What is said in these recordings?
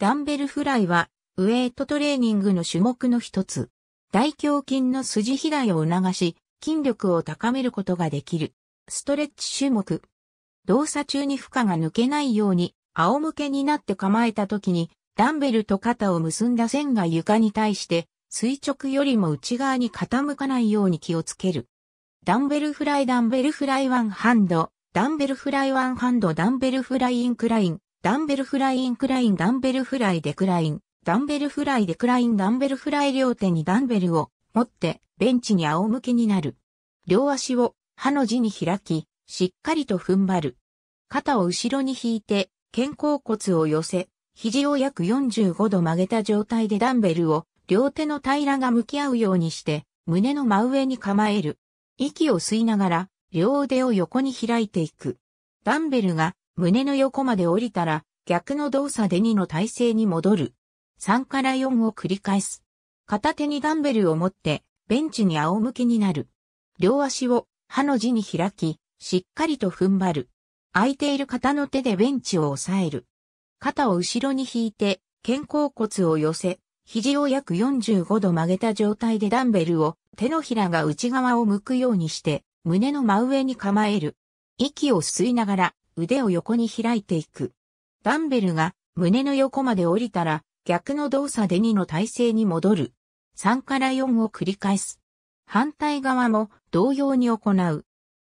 ダンベルフライは、ウェイトトレーニングの種目の一つ。大胸筋の筋肥大を促し、筋力を高めることができる。ストレッチ種目。動作中に負荷が抜けないように、仰向けになって構えた時に、ダンベルと肩を結んだ線が床に対して、垂直よりも内側に傾かないように気をつける。ダンベルフライダンベルフライワンハンド、ダンベルフライワンハンドダンベルフライインクライン、ダンベルフライインクラインダンベルフライデクライン、ダンベルフライデクラインダンベルフライ両手にダンベルを持ってベンチに仰向けになる。両足を歯の字に開き、しっかりと踏ん張る。肩を後ろに引いて肩甲骨を寄せ、肘を約45度曲げた状態でダンベルを両手の平らが向き合うようにして胸の真上に構える。息を吸いながら両腕を横に開いていく。ダンベルが胸の横まで降りたら、逆の動作で2の体勢に戻る。3から4を繰り返す。片手にダンベルを持って、ベンチに仰向けになる。両足を、歯の字に開き、しっかりと踏ん張る。空いている肩の手でベンチを押さえる。肩を後ろに引いて、肩甲骨を寄せ、肘を約45度曲げた状態でダンベルを手のひらが内側を向くようにして、胸の真上に構える。息を吸いながら、腕を横に開いていく。ダンベルが胸の横まで降りたら、逆の動作で2の体勢に戻る。3から4を繰り返す。反対側も同様に行う。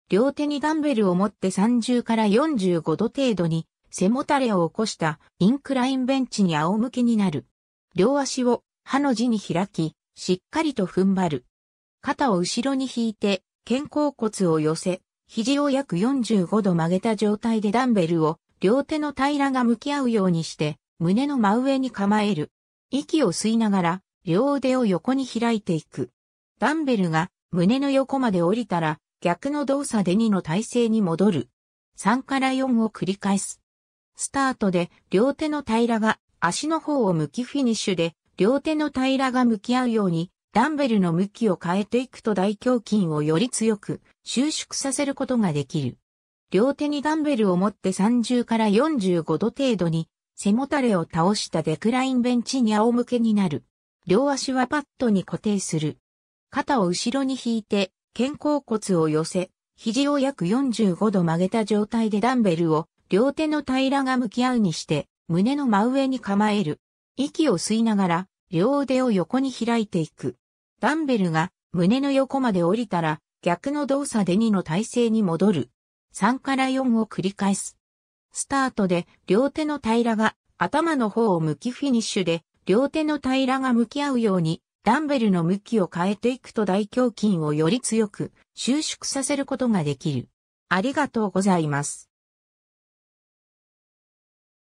両手にダンベルを持って30から45度程度に背もたれを起こしたインクラインベンチに仰向けになる。両足を歯の字に開き、しっかりと踏ん張る。肩を後ろに引いて肩甲骨を寄せ、肘を約45度曲げた状態でダンベルを両手の平らが向き合うようにして、胸の真上に構える。息を吸いながら、両腕を横に開いていく。ダンベルが胸の横まで降りたら、逆の動作で2の体勢に戻る。3から4を繰り返す。スタートで両手の平らが足の方を向きフィニッシュで両手の平らが向き合うようにダンベルの向きを変えていくと大胸筋をより強く収縮させることができる。両手にダンベルを持って30から45度程度に背もたれを倒したデクラインベンチに仰向けになる。両足はパッドに固定する。肩を後ろに引いて肩甲骨を寄せ、肘を約45度曲げた状態でダンベルを両手の平らが向き合うにして胸の真上に構える。息を吸いながら両腕を横に開いていく。ダンベルが胸の横まで降りたら逆の動作で2の体勢に戻る。3から4を繰り返す。スタートで両手の平らが頭の方を向きフィニッシュで両手の平らが向き合うようにダンベルの向きを変えていくと大胸筋をより強く収縮させることができる。ありがとうございます。